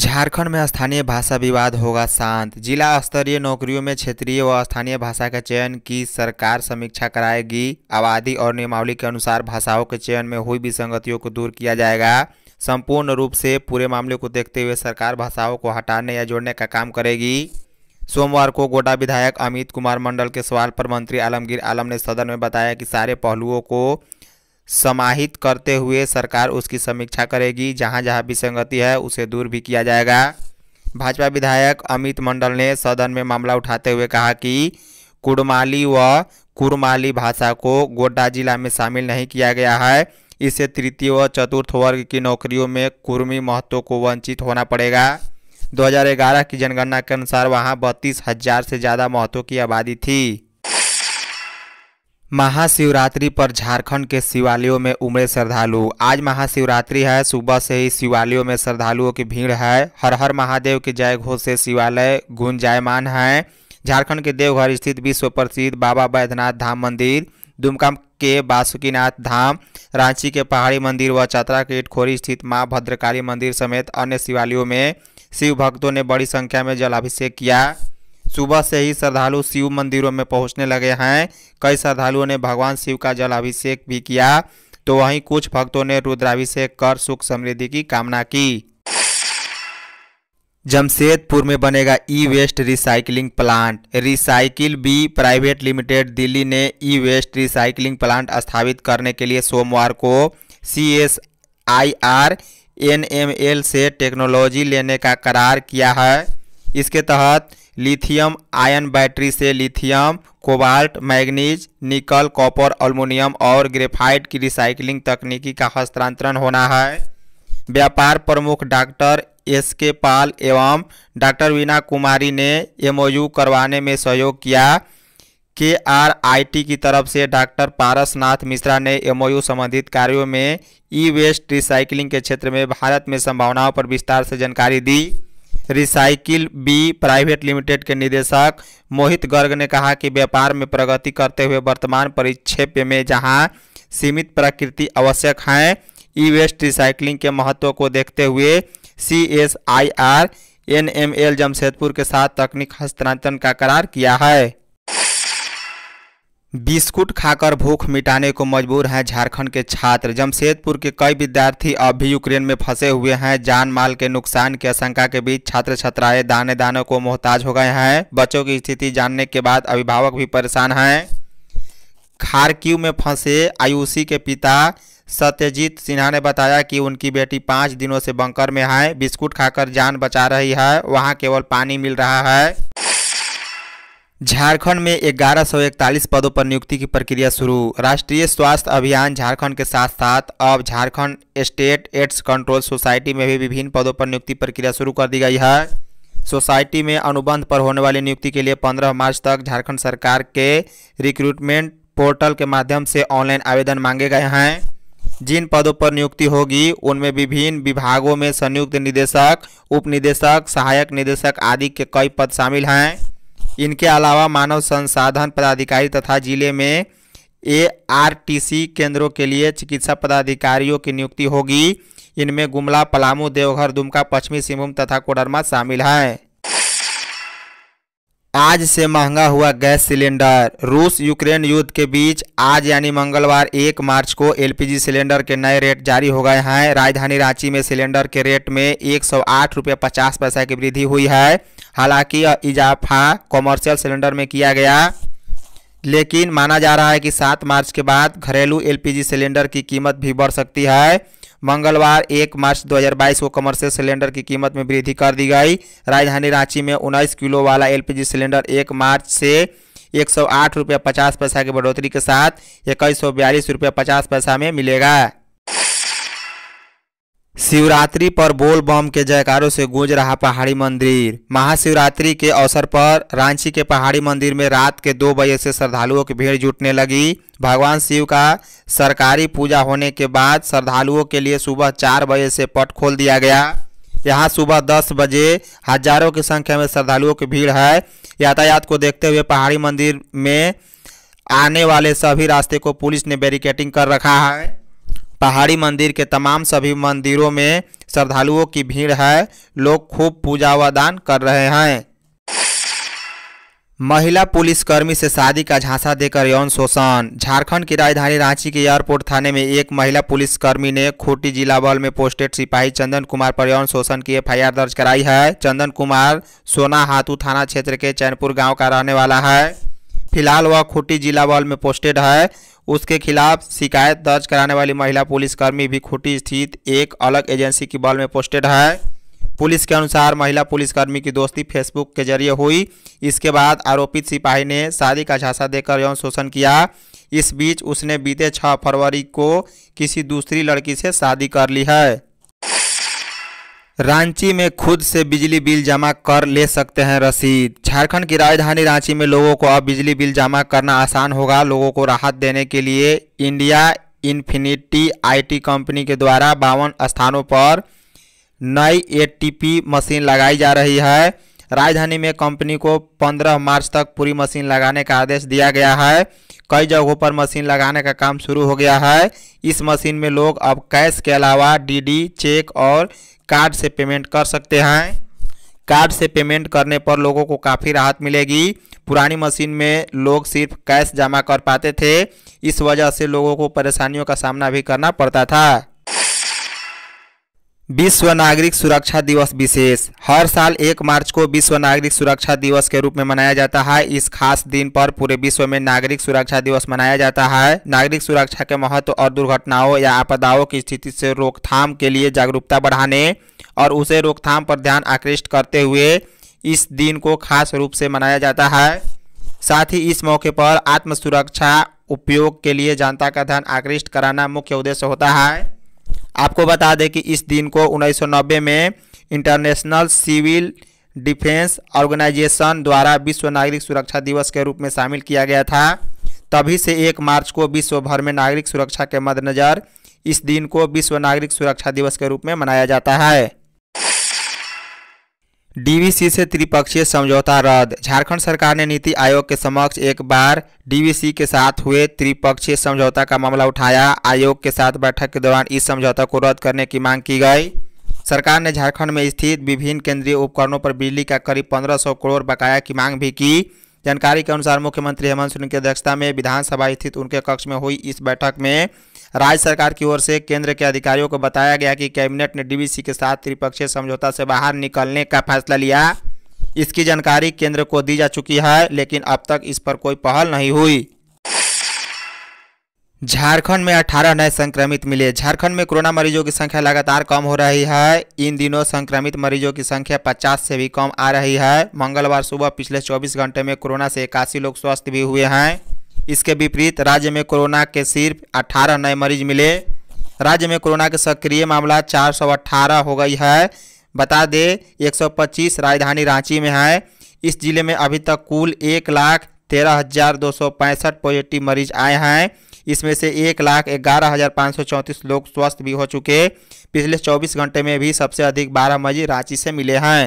झारखंड में स्थानीय भाषा विवाद होगा शांत जिला स्तरीय नौकरियों में क्षेत्रीय व स्थानीय भाषा के चयन की सरकार समीक्षा कराएगी आबादी और नियमावली के अनुसार भाषाओं के चयन में हुई विसंगतियों को दूर किया जाएगा संपूर्ण रूप से पूरे मामले को देखते हुए सरकार भाषाओं को हटाने या जोड़ने का काम करेगी सोमवार को गोडा विधायक अमित कुमार मंडल के सवाल पर मंत्री आलमगीर आलम ने सदन में बताया कि सारे पहलुओं को समाहित करते हुए सरकार उसकी समीक्षा करेगी जहां जहां विसंगति है उसे दूर भी किया जाएगा भाजपा विधायक अमित मंडल ने सदन में मामला उठाते हुए कहा कि कुड़माली व कुरमाली भाषा को गोड्डा जिला में शामिल नहीं किया गया है इससे तृतीय व चतुर्थ वर्ग की नौकरियों में कुर्मी महत्व को वंचित होना पड़ेगा 2011 की जनगणना के अनुसार वहां बत्तीस हजार से ज़्यादा महत्व की आबादी थी महाशिवरात्रि पर झारखंड के शिवालयों में उमड़े श्रद्धालु आज महाशिवरात्रि है सुबह से ही शिवालयों में श्रद्धालुओं की भीड़ है हर हर महादेव के जय घोष से शिवालय गुंजायमान है झारखंड के देवघर स्थित विश्व प्रसिद्ध बाबा बैद्यनाथ धाम मंदिर दुमका के बासुकीनाथ धाम रांची के पहाड़ी मंदिर व चतरा के इटखोरी स्थित माँ भद्रकाली मंदिर समेत अन्य शिवालयों में शिव भक्तों ने बड़ी संख्या में जलाभिषेक किया सुबह से ही श्रद्धालु शिव मंदिरों में पहुंचने लगे हैं कई श्रद्धालुओं ने भगवान शिव का जलाभिषेक भी किया तो वहीं कुछ भक्तों ने रुद्राभिषेक कर सुख समृद्धि की कामना की जमशेदपुर में बनेगा e waste recycling plant recycle B private limited Delhi ने ई वेस्ट रिसाइकलिंग प्लांट स्थापित करने के लिए सोमवार को C S I R N M L से टेक्नोलॉजी लेने का करार किया है इसके तहत लिथियम आयन बैटरी से lithium cobalt manganese nickel copper aluminium और ग्रेफाइट की रिसाइकलिंग तकनीकी का हस्तांतरण होना है व्यापार प्रमुख डॉक्टर एस के पाल एवं डॉक्टर वीना कुमारी ने एमओयू करवाने में सहयोग किया के आर आई टी की तरफ से डॉक्टर पारसनाथ मिश्रा ने एमओयू संबंधित कार्यों में ई वेस्ट रिसाइकिलिंग के क्षेत्र में भारत में संभावनाओं पर विस्तार से जानकारी दी रिसाइकिल बी प्राइवेट लिमिटेड के निदेशक मोहित गर्ग ने कहा कि व्यापार में प्रगति करते हुए वर्तमान परिक्षेप्य में जहां सीमित प्रकृति आवश्यक हैं ई वेस्ट रिसाइकिलिंग के महत्व को देखते हुए C S I R N M L Jamshedpur के साथ तकनीक हस्तांतरण का करार किया है बिस्कुट खाकर भूख मिटाने को मजबूर हैं झारखंड के छात्र जमशेदपुर के कई विद्यार्थी अब भी यूक्रेन में फंसे हुए हैं जान माल के नुकसान की आशंका के बीच छात्र छात्राएं दाने दानों को मोहताज हो गए हैं बच्चों की स्थिति जानने के बाद अभिभावक भी परेशान हैं खारकीव में फंसे आयुषी के पिता सत्यजीत सिन्हा ने बताया कि उनकी बेटी पाँच दिनों से बंकर में है बिस्कुट खाकर जान बचा रही है वहाँ केवल पानी मिल रहा है झारखंड में ग्यारह सौ इकतालीस पदों पर नियुक्ति की प्रक्रिया शुरू राष्ट्रीय स्वास्थ्य अभियान झारखंड के साथ साथ अब Jharkhand state AIDS control society में भी विभिन्न पदों पर नियुक्ति प्रक्रिया शुरू कर दी गई है सोसाइटी में अनुबंध पर होने वाली नियुक्ति के लिए 15 मार्च तक झारखंड सरकार के रिक्रूटमेंट पोर्टल के माध्यम से ऑनलाइन आवेदन मांगे गए हैं जिन पदों पर नियुक्ति होगी उनमें विभिन्न विभागों में संयुक्त निदेशक उप निदेशक सहायक निदेशक आदि के कई पद शामिल हैं इनके अलावा मानव संसाधन पदाधिकारी तथा जिले में एआरटीसी केंद्रों के लिए चिकित्सा पदाधिकारियों की नियुक्ति होगी इनमें गुमला पलामू देवघर दुमका पश्चिमी सिंहभूम तथा कोडरमा शामिल हैं आज से महंगा हुआ गैस सिलेंडर रूस यूक्रेन युद्ध के बीच आज यानी मंगलवार एक मार्च को एलपीजी सिलेंडर के नए रेट जारी हो गए हैं राजधानी रांची में सिलेंडर के रेट में एक सौ पचास पैसा की वृद्धि हुई है हालांकि इजाफा कॉमर्शियल सिलेंडर में किया गया लेकिन माना जा रहा है कि सात मार्च के बाद घरेलू एलपीजी सिलेंडर की कीमत भी बढ़ सकती है मंगलवार एक मार्च 2022 को कमर्शियल सिलेंडर की कीमत में वृद्धि कर दी गई राजधानी रांची में उन्नीस किलो वाला एलपीजी सिलेंडर एक मार्च से एक सौ आठ रुपये पचास पैसा की बढ़ोतरी के साथ इक्कीस सौ बयालीस रुपये पचास पैसा में मिलेगा शिवरात्रि पर बोल बम के जयकारों से गूंज रहा पहाड़ी मंदिर महाशिवरात्रि के अवसर पर रांची के पहाड़ी मंदिर में रात के दो बजे से श्रद्धालुओं की भीड़ जुटने लगी भगवान शिव का सरकारी पूजा होने के बाद श्रद्धालुओं के लिए सुबह चार बजे से पट खोल दिया गया यहाँ सुबह दस बजे हजारों की संख्या में श्रद्धालुओं की भीड़ है यातायात को देखते हुए पहाड़ी मंदिर में आने वाले सभी रास्ते को पुलिस ने बैरिकेटिंग कर रखा है पहाड़ी मंदिर के तमाम सभी मंदिरों में श्रद्धालुओं की भीड़ है लोग खूब पूजा व दान कर रहे हैं महिला पुलिसकर्मी से शादी का झांसा देकर यौन शोषण झारखंड की राजधानी रांची के एयरपोर्ट थाने में एक महिला पुलिसकर्मी ने खूंटी जिला बल में पोस्टेड सिपाही चंदन कुमार पर यौन शोषण की एफआईआर दर्ज कराई है चंदन कुमार सोना हाथू थाना क्षेत्र के चैनपुर गांव का रहने वाला है फिलहाल वह खूटी जिला बल में पोस्टेड है उसके खिलाफ शिकायत दर्ज कराने वाली महिला पुलिसकर्मी भी खूटी स्थित एक अलग एजेंसी की बल में पोस्टेड है पुलिस के अनुसार महिला पुलिसकर्मी की दोस्ती फेसबुक के जरिए हुई इसके बाद आरोपित सिपाही ने शादी का झांसा देकर यौन शोषण किया इस बीच उसने बीते 6 फरवरी को किसी दूसरी लड़की से शादी कर ली है रांची में खुद से बिजली बिल जमा कर ले सकते हैं रसीद झारखंड की राजधानी रांची में लोगों को अब बिजली बिल जमा करना आसान होगा लोगों को राहत देने के लिए इंडिया इन्फिनिटी आईटी कंपनी के द्वारा बावन स्थानों पर नई एटीपी मशीन लगाई जा रही है राजधानी में कंपनी को 15 मार्च तक पूरी मशीन लगाने का आदेश दिया गया है कई जगहों पर मशीन लगाने का काम शुरू हो गया है इस मशीन में लोग अब कैश के अलावा डीडी चेक और कार्ड से पेमेंट कर सकते हैं कार्ड से पेमेंट करने पर लोगों को काफ़ी राहत मिलेगी पुरानी मशीन में लोग सिर्फ कैश जमा कर पाते थे इस वजह से लोगों को परेशानियों का सामना भी करना पड़ता था विश्व नागरिक सुरक्षा दिवस विशेष हर साल एक मार्च को विश्व नागरिक सुरक्षा दिवस के रूप में मनाया जाता है इस खास दिन पर पूरे विश्व में नागरिक सुरक्षा दिवस मनाया जाता है नागरिक सुरक्षा के महत्व और दुर्घटनाओं या आपदाओं की स्थिति से रोकथाम के लिए जागरूकता बढ़ाने और उसे रोकथाम पर ध्यान आकृष्ट करते हुए इस दिन को खास रूप से मनाया जाता है साथ ही इस मौके पर आत्म सुरक्षा उपयोग के लिए जनता का ध्यान आकृष्ट कराना मुख्य उद्देश्य होता है आपको बता दें कि इस दिन को 1990 में इंटरनेशनल सिविल डिफेंस ऑर्गेनाइजेशन द्वारा विश्व नागरिक सुरक्षा दिवस के रूप में शामिल किया गया था तभी से एक मार्च को विश्व भर में नागरिक सुरक्षा के मद्देनज़र इस दिन को विश्व नागरिक सुरक्षा दिवस के रूप में मनाया जाता है डीवीसी से त्रिपक्षीय समझौता रद्द झारखंड सरकार ने नीति आयोग के समक्ष एक बार डीवीसी के साथ हुए त्रिपक्षीय समझौता का मामला उठाया आयोग के साथ बैठक के दौरान इस समझौता को रद्द करने की मांग की गई सरकार ने झारखंड में स्थित विभिन्न केंद्रीय उपकरणों पर बिजली का करीब 1500 करोड़ बकाया की मांग भी की जानकारी के अनुसार मुख्यमंत्री हेमंत सोरेन की अध्यक्षता में विधानसभा स्थित उनके कक्ष में हुई इस बैठक में राज्य सरकार की ओर से केंद्र के अधिकारियों को बताया गया कि कैबिनेट ने डीबीसी के साथ त्रिपक्षीय समझौता से बाहर निकलने का फैसला लिया इसकी जानकारी केंद्र को दी जा चुकी है लेकिन अब तक इस पर कोई पहल नहीं हुई झारखंड में 18 नए संक्रमित मिले झारखंड में कोरोना मरीजों की संख्या लगातार कम हो रही है इन दिनों संक्रमित मरीजों की संख्या 50 से भी कम आ रही है मंगलवार सुबह पिछले 24 घंटे में कोरोना से इक्यासी लोग स्वस्थ भी हुए हैं इसके विपरीत राज्य में कोरोना के सिर्फ 18 नए मरीज मिले राज्य में कोरोना के सक्रिय मामला 418 हो गई है बता दें 125 राजधानी रांची में है इस जिले में अभी तक कुल एक लाख तेरह हज़ार दो सौ पैंसठ पॉजिटिव मरीज आए हैं इसमें से एक लाख ग्यारह हज़ार पाँच सौ चौंतीस लोग स्वस्थ भी हो चुके पिछले चौबीस घंटे में भी सबसे अधिक बारह मरीज रांची से मिले हैं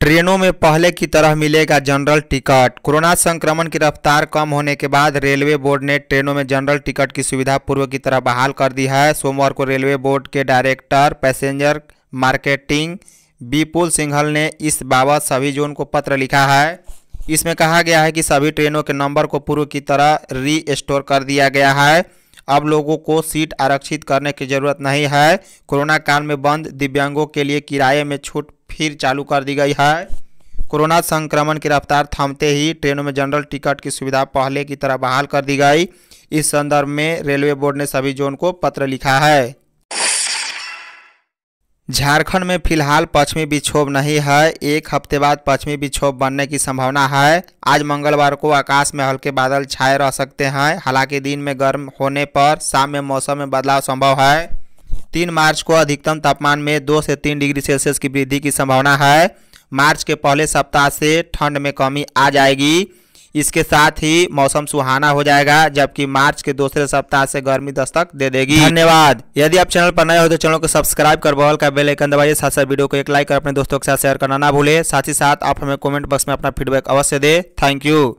ट्रेनों में पहले की तरह मिलेगा जनरल टिकट कोरोना संक्रमण की रफ्तार कम होने के बाद रेलवे बोर्ड ने ट्रेनों में जनरल टिकट की सुविधा पूर्व की तरह बहाल कर दी है सोमवार को रेलवे बोर्ड के director passenger marketing Vipul Singhal ने इस बाबत सभी जोन को पत्र लिखा है इसमें कहा गया है कि सभी ट्रेनों के नंबर को पूर्व की तरह री स्टोर कर दिया गया है अब लोगों को सीट आरक्षित करने की जरूरत नहीं है कोरोना काल में बंद दिव्यांगों के लिए किराए में छूट फिर चालू कर दी गई है कोरोना संक्रमण की रफ्तार थमते ही ट्रेनों में जनरल टिकट की सुविधा पहले की तरह बहाल कर दी गई इस संदर्भ में रेलवे बोर्ड ने सभी जोन को पत्र लिखा है झारखंड में फिलहाल पश्चिमी विक्षोभ नहीं है एक हफ्ते बाद पश्चिमी विक्षोभ बनने की संभावना है आज मंगलवार को आकाश में हल्के बादल छाए रह सकते हैं हालांकि दिन में गर्म होने पर शाम में मौसम में बदलाव संभव है तीन मार्च को अधिकतम तापमान में दो से तीन डिग्री सेल्सियस की वृद्धि की संभावना है मार्च के पहले सप्ताह से ठंड में कमी आ जाएगी इसके साथ ही मौसम सुहाना हो जाएगा जबकि मार्च के दूसरे सप्ताह से गर्मी दस्तक दे देगी धन्यवाद यदि आप चैनल पर नए हो तो चैनल को सब्सक्राइब कर बहल का बेलाइकन दबाइए साथ साथ वीडियो को एक लाइक कर अपने दोस्तों के साथ शेयर करना ना भूले साथ ही साथ आप हमें कमेंट बॉक्स में अपना फीडबैक अवश्य दे थैंक यू